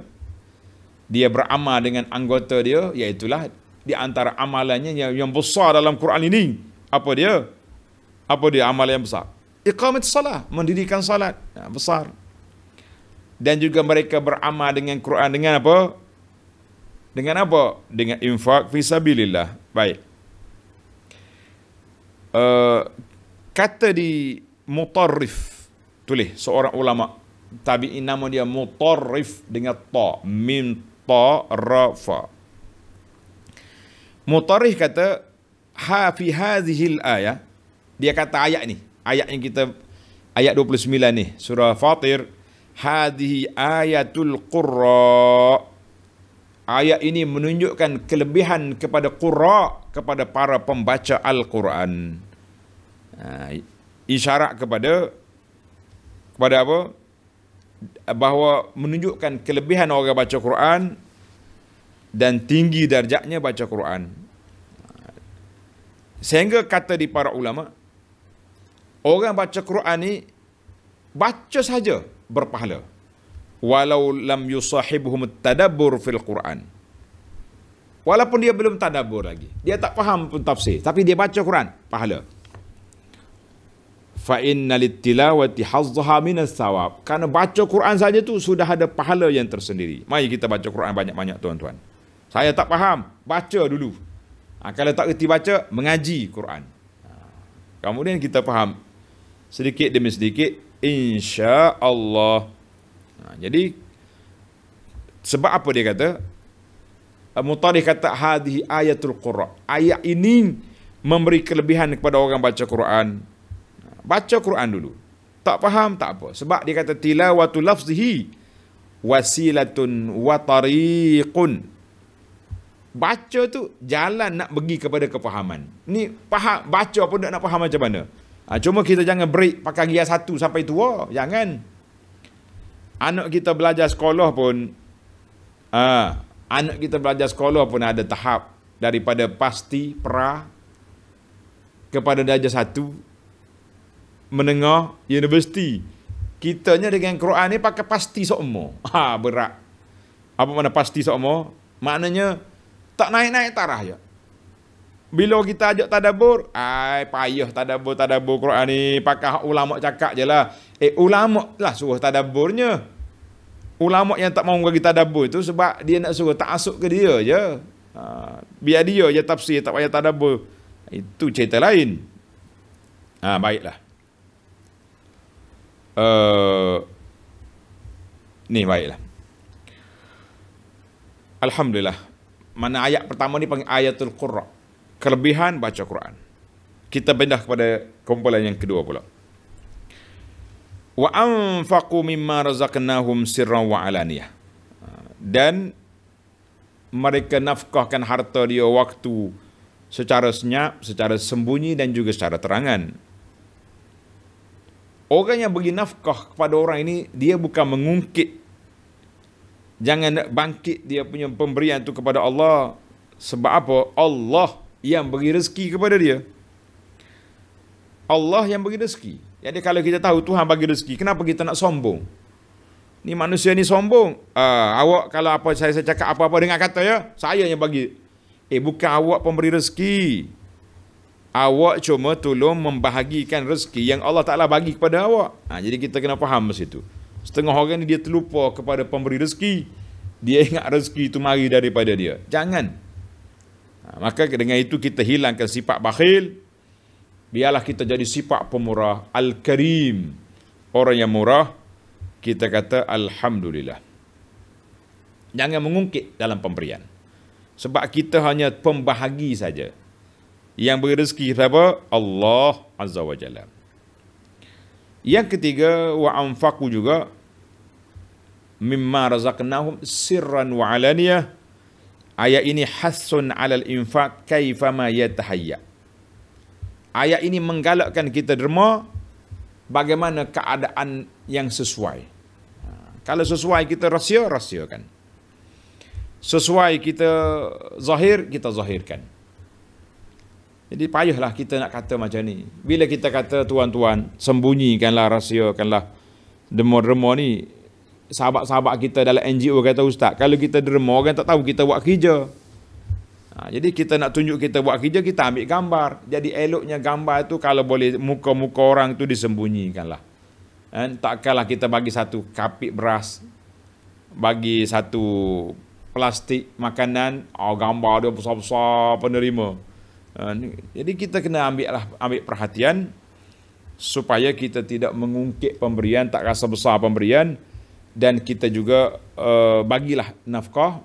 dia beramal dengan anggota dia, iaitulah di antara amalannya yang, yang besar dalam Quran ini. Apa dia? apa dia amal yang besar? Iqamat salat, mendirikan salat ya, besar. Dan juga mereka beramal dengan Quran dengan apa? Dengan apa? Dengan infak fi sabilillah. Baik. Uh, kata di mutarrif tulis seorang ulama tabi'in nama dia mutarrif dengan ta min ta rafa mutarrif kata ha fi hadhihi al ayah dia kata ayat ni ayat yang kita ayat 29 ni surah fatir hadhihi ayatul qurra ayat ini menunjukkan kelebihan kepada qurra kepada para pembaca al-Quran ha, isyarat kepada kepada apa bahawa menunjukkan kelebihan orang baca Quran dan tinggi darjatnya baca Quran ha, sehingga kata di para ulama' orang baca Quran ni baca saja berpahala walau lam yusahibhum tadabbur fil Quran walaupun dia belum tadabbur lagi dia tak faham pun tafsir tapi dia baca Quran pahala fa inna litilawati hazzaha min as-sawab karena baca Quran saja tu sudah ada pahala yang tersendiri mari kita baca Quran banyak-banyak tuan-tuan saya tak faham baca dulu ha, kalau tak reti baca mengaji Quran ha. Kemudian kita faham sedikit demi sedikit insya Allah. Ha, jadi sebab apa dia kata? Mutarih kata hadhi ayatul Qur'an. Ayat ini memberi kelebihan kepada orang baca Quran. Baca Quran dulu. Tak faham tak apa. Sebab dia kata tilawatu lafzihi wasilatun wa tariqun. Baca tu jalan nak pergi kepada kefahaman. Ni faham baca apa nak faham macam mana? Ha, cuma kita jangan break pakai gear satu sampai tua. Jangan. Anak kita belajar sekolah pun, ah, anak kita belajar sekolah pun ada tahap daripada pasti, pra, kepada darjah satu, menengah, universiti. Kitanya dengan Quran ni pakai pasti sokmo. Ha, berat. Apa mana pasti sokmo? Maknanya, tak naik-naik tarah Ya? Bila kita ajak tadabur, ai payah tadabur tadabur Quran ni pakah ulama cakap je lah. Eh ulama lah suruh tadaburnya. Ulama yang tak mau bagi tadabur tu sebab dia nak suruh tak asuk ke dia je. Ha, biar dia je tafsir tak payah tadabur. Itu cerita lain. Ha, baiklah. Uh, ni baiklah. Alhamdulillah. Mana ayat pertama ni panggil ayatul qurra kelebihan baca Quran. Kita pindah kepada kumpulan yang kedua pula. Wa anfaqu mimma razaqnahum sirran wa alaniyah. Dan mereka nafkahkan harta dia waktu secara senyap, secara sembunyi dan juga secara terangan. Orang yang bagi nafkah kepada orang ini, dia bukan mengungkit. Jangan nak bangkit dia punya pemberian itu kepada Allah. Sebab apa? Allah yang beri rezeki kepada dia. Allah yang beri rezeki. Jadi kalau kita tahu Tuhan bagi rezeki, kenapa kita nak sombong? Ni manusia ni sombong. Uh, awak kalau apa saya, saya cakap apa-apa dengar kata ya, saya yang bagi. Eh bukan awak pemberi rezeki. Awak cuma tolong membahagikan rezeki yang Allah Ta'ala bagi kepada awak. Ha, jadi kita kena faham situ. Setengah orang ni dia terlupa kepada pemberi rezeki. Dia ingat rezeki itu mari daripada dia. Jangan. Ha, maka dengan itu kita hilangkan sifat bakhil biarlah kita jadi sifat pemurah al-karim orang yang murah kita kata alhamdulillah jangan mengungkit dalam pemberian sebab kita hanya pembahagi saja yang beri rezeki siapa Allah azza wa jalla yang ketiga waanfaku juga mimma razaqnahum sirran wa alaniyah Ayat ini hasun alal infak kaifama yatahayya. Ayat ini menggalakkan kita derma bagaimana keadaan yang sesuai. Ha, kalau sesuai kita rasio, rasiokan. Sesuai kita zahir, kita zahirkan. Jadi payuhlah kita nak kata macam ni. Bila kita kata tuan-tuan, sembunyikanlah, rasiokanlah demo-demo ni, sahabat-sahabat kita dalam NGO kata ustaz, kalau kita derma orang tak tahu kita buat kerja. Ha, jadi kita nak tunjuk kita buat kerja, kita ambil gambar. Jadi eloknya gambar itu kalau boleh muka-muka orang tu disembunyikan lah. Kan? Ha, takkanlah kita bagi satu kapit beras, bagi satu plastik makanan, oh, gambar dia besar-besar penerima. Ha, jadi kita kena ambil ambil perhatian supaya kita tidak mengungkit pemberian, tak rasa besar pemberian, dan kita juga uh, bagilah nafkah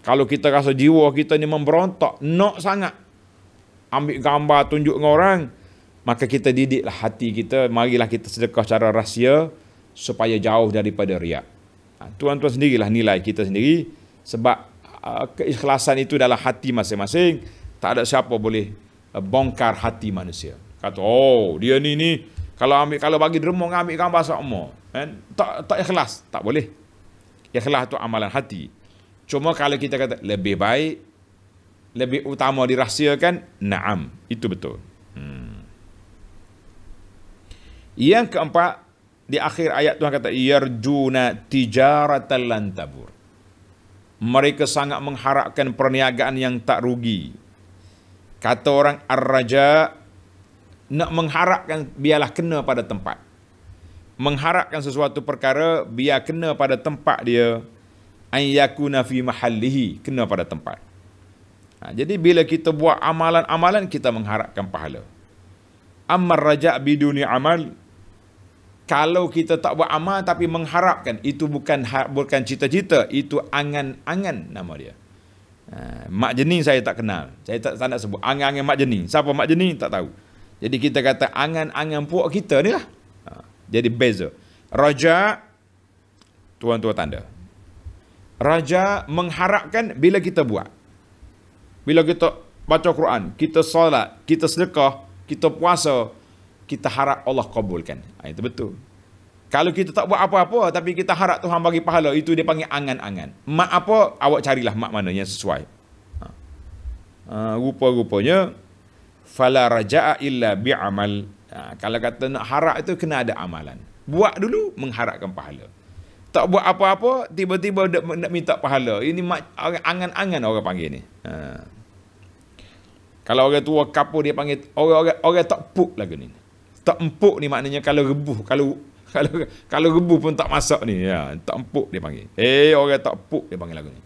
kalau kita rasa jiwa kita ni memberontak nak sangat ambil gambar tunjuk dengan orang maka kita didiklah hati kita marilah kita sedekah secara rahsia supaya jauh daripada riak ha, tuan-tuan sendirilah nilai kita sendiri sebab uh, keikhlasan itu dalam hati masing-masing tak ada siapa boleh uh, bongkar hati manusia kata oh dia ni ni kalau ambil kalau bagi derma ngambil gambar sama. Kan? Tak tak ikhlas, tak boleh. Ikhlas tu amalan hati. Cuma kalau kita kata lebih baik lebih utama dirahsiakan, na'am, itu betul. Hmm. Yang keempat di akhir ayat Tuhan kata yarjuna tijaratan lan tabur. Mereka sangat mengharapkan perniagaan yang tak rugi. Kata orang ar-raja' nak mengharapkan biarlah kena pada tempat. Mengharapkan sesuatu perkara biar kena pada tempat dia ay yakuna fi mahallihi kena pada tempat. Ha, jadi bila kita buat amalan-amalan kita mengharapkan pahala. Ammar raja' biduni amal kalau kita tak buat amal tapi mengharapkan itu bukan ha, bukan cita-cita itu angan-angan nama dia. Ha, mak jening saya tak kenal. Saya tak, tak nak sebut angan-angan mak jening. Siapa mak jening tak tahu. Jadi kita kata angan-angan puak kita ni lah. Ha. Jadi beza. Raja, tuan-tuan tanda. Raja mengharapkan bila kita buat. Bila kita baca Quran, kita solat, kita sedekah, kita puasa, kita harap Allah kabulkan. Ha, itu betul. Kalau kita tak buat apa-apa tapi kita harap Tuhan bagi pahala, itu dia panggil angan-angan. Mak apa, awak carilah mak mana yang sesuai. Ha. Ha, rupa-rupanya, fala raja'a illa bi'amal. Ha, kalau kata nak harap itu kena ada amalan. Buat dulu mengharapkan pahala. Tak buat apa-apa, tiba-tiba nak, nak minta pahala. Ini angan-angan orang panggil ni. Ha. Kalau orang tua kapur dia panggil orang-orang orang tak puk lagu ni. Tak empuk ni maknanya kalau rebuh, kalau kalau kalau rebuh pun tak masak ni. Ya, tak empuk dia panggil. Eh, orang tak puk dia panggil lagu ni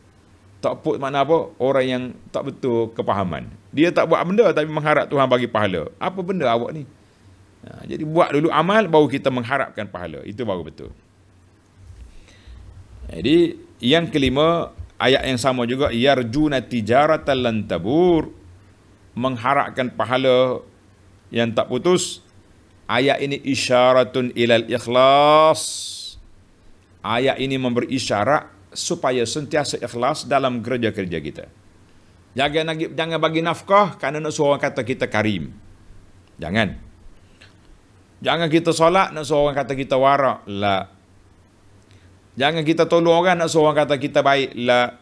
tak put makna apa? Orang yang tak betul kepahaman. Dia tak buat benda tapi mengharap Tuhan bagi pahala. Apa benda awak ni? Ha, jadi buat dulu amal baru kita mengharapkan pahala. Itu baru betul. Jadi yang kelima ayat yang sama juga yarjuna tijaratan lan tabur mengharapkan pahala yang tak putus ayat ini isyaratun ilal ikhlas ayat ini memberi isyarat supaya sentiasa ikhlas dalam kerja-kerja kita. Jangan jangan bagi nafkah kerana nak suruh orang kata kita karim. Jangan. Jangan kita solat nak suruh orang kata kita warak. La. Jangan kita tolong orang nak suruh orang kata kita baik. La.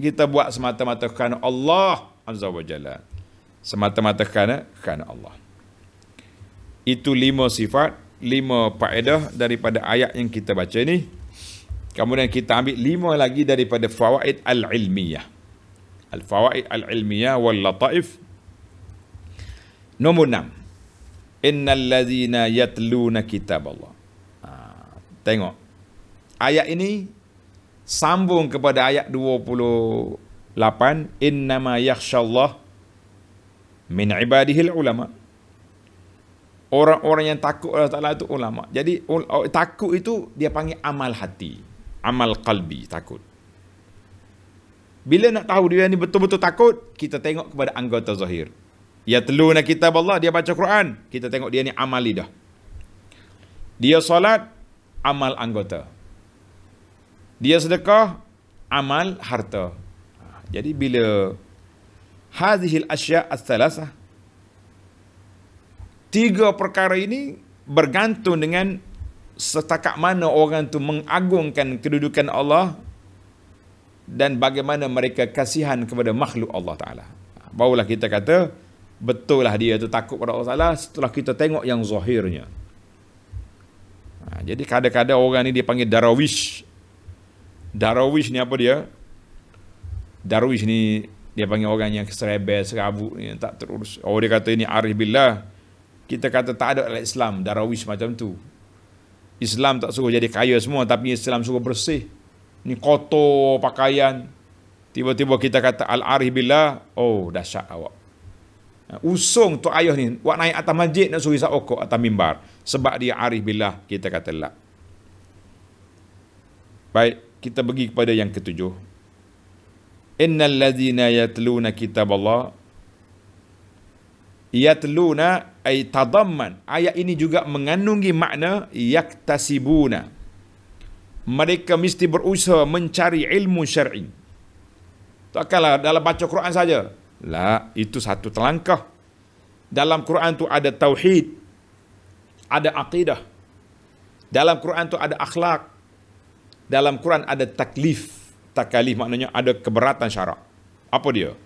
Kita buat semata-mata kerana Allah Azza wa Jalla. Semata-mata kerana, kerana Allah. Itu lima sifat, lima paedah daripada ayat yang kita baca ini. Kemudian kita ambil lima lagi daripada fawaid al-ilmiyah. Al-fawaid al-ilmiyah wal lataif. Nombor enam. Innal ladhina yatluna kitab Allah. Ha, tengok. Ayat ini sambung kepada ayat 28. Innama yakshallah min ibadihil ulama. Orang-orang yang takut Allah Ta'ala itu ulama. Jadi takut itu dia panggil amal hati amal qalbi takut bila nak tahu dia ni betul-betul takut kita tengok kepada anggota zahir ya teluna kita Allah dia baca Quran kita tengok dia ni amali dah. dia solat amal anggota dia sedekah amal harta ha, jadi bila hadhil asya as-salasah tiga perkara ini bergantung dengan setakat mana orang tu mengagungkan kedudukan Allah dan bagaimana mereka kasihan kepada makhluk Allah Ta'ala. Barulah kita kata, betul lah dia tu takut pada Allah Ta'ala setelah kita tengok yang zahirnya. Ha, jadi kadang-kadang orang ni dipanggil darawish. Darawish ni apa dia? Darawish ni dia panggil orang yang serebel, serabut, ni tak terurus. Oh dia kata ini arif billah. Kita kata tak ada Islam, darawish macam tu. Islam tak suruh jadi kaya semua tapi Islam suruh bersih. Ni kotor pakaian. Tiba-tiba kita kata al-arih billah, oh dahsyat awak. Ha, usung tu ayah ni, buat naik atas masjid nak suruh isap okok atas mimbar. Sebab dia arih billah, kita kata lah. Baik, kita pergi kepada yang ketujuh. Innal ladhina yatluna kitab Allah, yatluna ay tadamman ayat ini juga mengandungi makna yaktasibuna mereka mesti berusaha mencari ilmu syar'i kalah dalam baca Quran saja la itu satu terlangkah dalam Quran tu ada tauhid ada aqidah dalam Quran tu ada akhlak dalam Quran ada taklif takalif maknanya ada keberatan syarak apa dia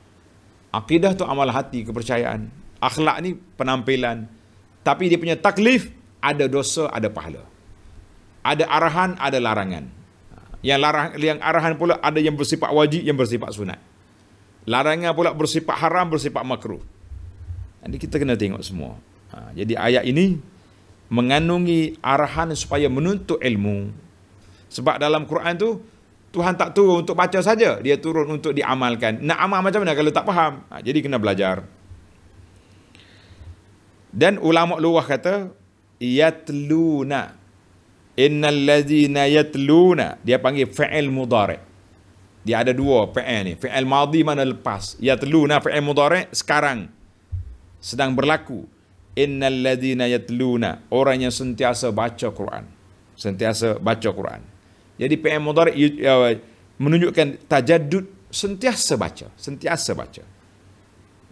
aqidah tu amal hati, kepercayaan. Akhlak ni penampilan. Tapi dia punya taklif, ada dosa, ada pahala. Ada arahan, ada larangan. Yang, larang, yang arahan pula ada yang bersifat wajib, yang bersifat sunat. Larangan pula bersifat haram, bersifat makruh. Jadi kita kena tengok semua. Ha, jadi ayat ini mengandungi arahan supaya menuntut ilmu. Sebab dalam Quran tu Tuhan tak turun untuk baca saja, dia turun untuk diamalkan. Nak amal macam mana kalau tak faham? Ha, jadi kena belajar. Dan ulama luah kata yatluna. Innal ladzina yatluna. Dia panggil fi'il mudhari'. Dia ada dua fi'il ni. Fi'il madhi mana lepas? Yatluna fi'il mudhari' sekarang sedang berlaku. Innal ladzina yatluna. Orang yang sentiasa baca Quran. Sentiasa baca Quran. Jadi fi'il mudhari' ya, menunjukkan tajaddud sentiasa baca, sentiasa baca.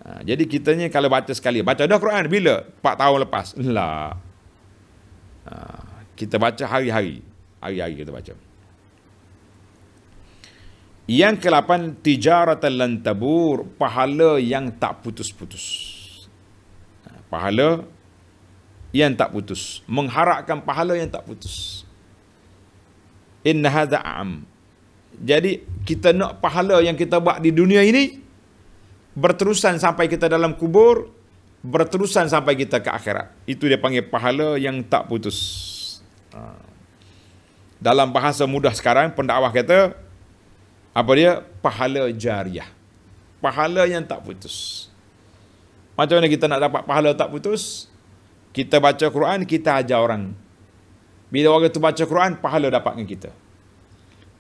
Ha, jadi kitanya kalau baca sekali, baca dah Quran bila? 4 tahun lepas. Lah. Ha, kita baca hari-hari. Hari-hari kita baca. Yang ke-8, tijarat tabur pahala yang tak putus-putus. Ha, pahala yang tak putus. Mengharapkan pahala yang tak putus. Inna am Jadi, kita nak pahala yang kita buat di dunia ini, berterusan sampai kita dalam kubur, berterusan sampai kita ke akhirat. Itu dia panggil pahala yang tak putus. Ha. Dalam bahasa mudah sekarang, pendakwah kata, apa dia? Pahala jariah. Pahala yang tak putus. Macam mana kita nak dapat pahala tak putus? Kita baca Quran, kita ajar orang. Bila orang itu baca Quran, pahala dapat dengan kita.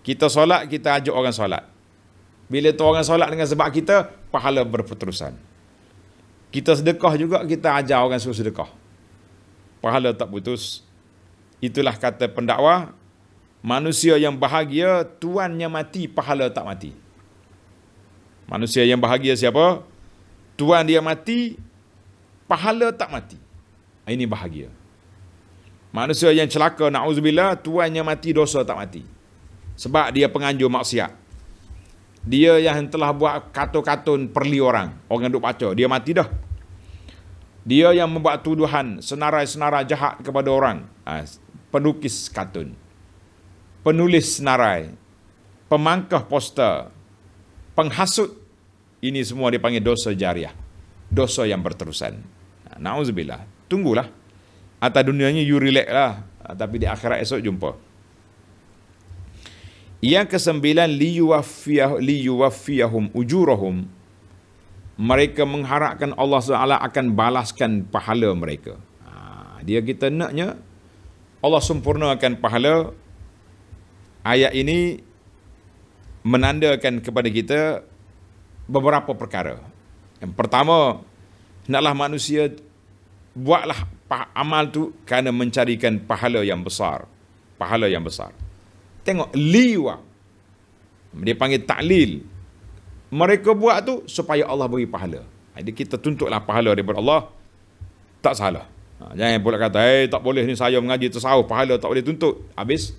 Kita solat, kita ajar orang solat. Bila tu orang solat dengan sebab kita, pahala berputusan. Kita sedekah juga, kita ajar orang suruh sedekah. Pahala tak putus. Itulah kata pendakwa, manusia yang bahagia, tuannya mati, pahala tak mati. Manusia yang bahagia siapa? Tuan dia mati, pahala tak mati. Ini bahagia. Manusia yang celaka, na'udzubillah, tuannya mati, dosa tak mati. Sebab dia penganjur maksiat dia yang telah buat katun-katun perli orang. Orang duk baca, dia mati dah. Dia yang membuat tuduhan senarai-senarai jahat kepada orang. Ha, penukis katun. Penulis senarai. Pemangkah poster. Penghasut. Ini semua dipanggil dosa jariah. Dosa yang berterusan. Ha, Na'udzubillah. Tunggulah. Atas dunianya you relax lah. Ha, tapi di akhirat esok jumpa. Yang kesembilan liyuwafiyah liyuwafiyahum ujurahum. Mereka mengharapkan Allah Taala akan balaskan pahala mereka. Ha, dia kita naknya Allah sempurnakan pahala. Ayat ini menandakan kepada kita beberapa perkara. Yang pertama, hendaklah manusia buatlah amal tu kerana mencarikan pahala yang besar. Pahala yang besar. Tengok liwa. Dia panggil taklil. Mereka buat tu supaya Allah beri pahala. Ha, jadi kita tuntutlah pahala daripada Allah. Tak salah. Ha, jangan pula kata, eh hey, tak boleh ni saya mengaji tersawuf. Pahala tak boleh tuntut. Habis,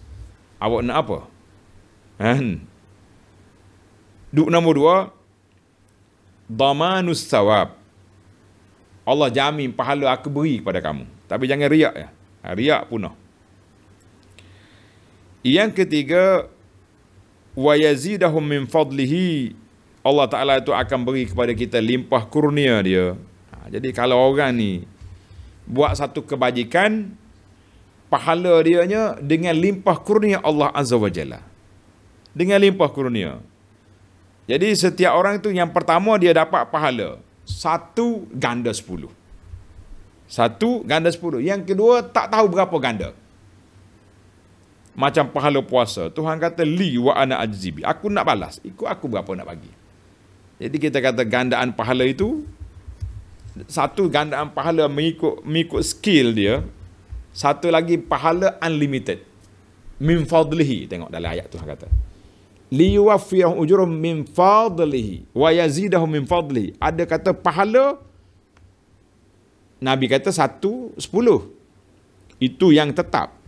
awak nak apa? Kan? Duk nombor dua, damanus sawab. Allah jamin pahala aku beri kepada kamu. Tapi jangan riak ya. Ha, riak punah. Yang ketiga wa yazidahum min fadlihi Allah Taala itu akan beri kepada kita limpah kurnia dia. Ha, jadi kalau orang ni buat satu kebajikan pahala dia nya dengan limpah kurnia Allah Azza wa Jalla. Dengan limpah kurnia. Jadi setiap orang itu yang pertama dia dapat pahala satu ganda sepuluh. Satu ganda sepuluh. Yang kedua tak tahu berapa ganda macam pahala puasa. Tuhan kata li wa ana ajzibi. Aku nak balas. Ikut aku berapa nak bagi. Jadi kita kata gandaan pahala itu satu gandaan pahala mengikut mengikut skill dia. Satu lagi pahala unlimited. Min fadlihi tengok dalam ayat Tuhan kata. Li yuwaffiyahum ujurum min fadlihi wa yazidahum min fadlihi. Ada kata pahala Nabi kata satu sepuluh. Itu yang tetap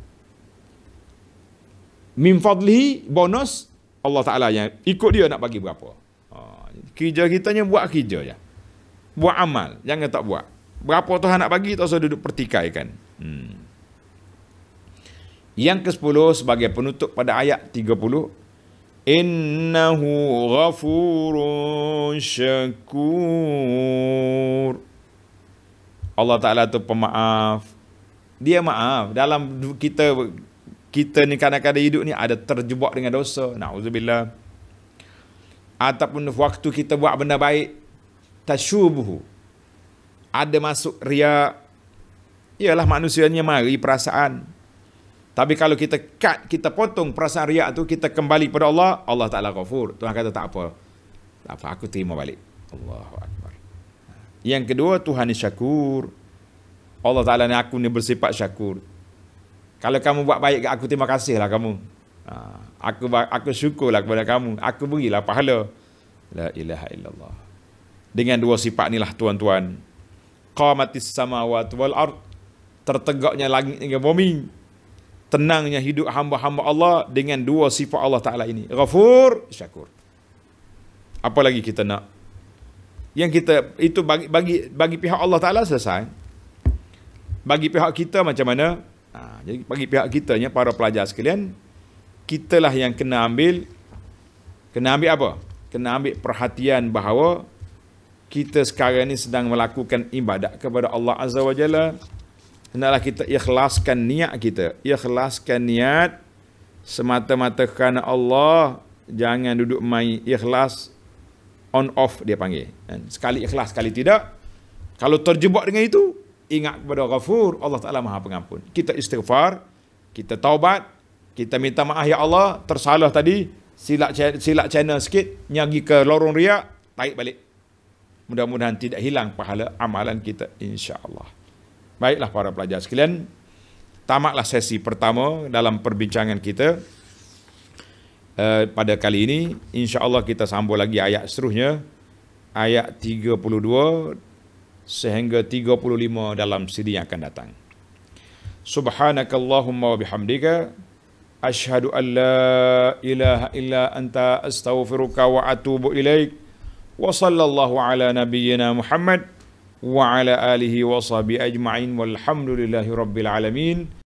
min fadlihi bonus Allah Taala yang ikut dia nak bagi berapa. Ha kerja kitanya buat kerja je. Buat amal, jangan tak buat. Berapa Tuhan nak bagi tak usah duduk pertikaikan. Hmm. Yang ke-10 sebagai penutup pada ayat 30. Innahu ghafurun syakur. Allah Ta'ala tu pemaaf. Dia maaf. Dalam kita kita ni kadang-kadang hidup ni ada terjebak dengan dosa. Na'udzubillah. Ataupun waktu kita buat benda baik, tashubuhu. Ada masuk ria, Ialah manusianya mari perasaan. Tapi kalau kita cut, kita potong perasaan ria tu, kita kembali pada Allah, Allah Ta'ala kafur. Tuhan kata tak apa. Tak apa, aku terima balik. Allahu Akbar. Yang kedua, Tuhan ni syakur. Allah Ta'ala ni aku ni bersifat syakur. Kalau kamu buat baik ke aku, terima kasih lah kamu. Ha, aku aku syukur lah kepada kamu. Aku berilah pahala. La ilaha illallah. Dengan dua sifat inilah tuan-tuan. Qamatis samawat wal ard. Tertegaknya langit dengan bumi. Tenangnya hidup hamba-hamba Allah dengan dua sifat Allah Ta'ala ini. Ghafur, syakur. Apa lagi kita nak? Yang kita, itu bagi bagi bagi pihak Allah Ta'ala selesai. Bagi pihak kita Macam mana? Ha, jadi bagi pihak kita ya, para pelajar sekalian, kitalah yang kena ambil kena ambil apa? Kena ambil perhatian bahawa kita sekarang ni sedang melakukan ibadat kepada Allah Azza wa Jalla. Hendaklah kita ikhlaskan niat kita. Ikhlaskan niat semata-mata kerana Allah. Jangan duduk main ikhlas. On off dia panggil. Sekali ikhlas, sekali tidak. Kalau terjebak dengan itu, ingat kepada Ghafur, Allah Ta'ala maha pengampun. Kita istighfar, kita taubat, kita minta maaf ya Allah, tersalah tadi, silap, silap channel sikit, nyagi ke lorong riak, taik balik. Mudah-mudahan tidak hilang pahala amalan kita insya-Allah. Baiklah para pelajar sekalian, tamatlah sesi pertama dalam perbincangan kita. Uh, pada kali ini insya-Allah kita sambung lagi ayat seterusnya ayat 32 sehingga 35 dalam siri yang akan datang. Subhanakallahumma wa bihamdika ashhadu an la ilaha illa anta astaghfiruka wa atubu ilaik wa sallallahu ala nabiyyina Muhammad wa ala alihi wa sahbihi ajma'in walhamdulillahi rabbil alamin.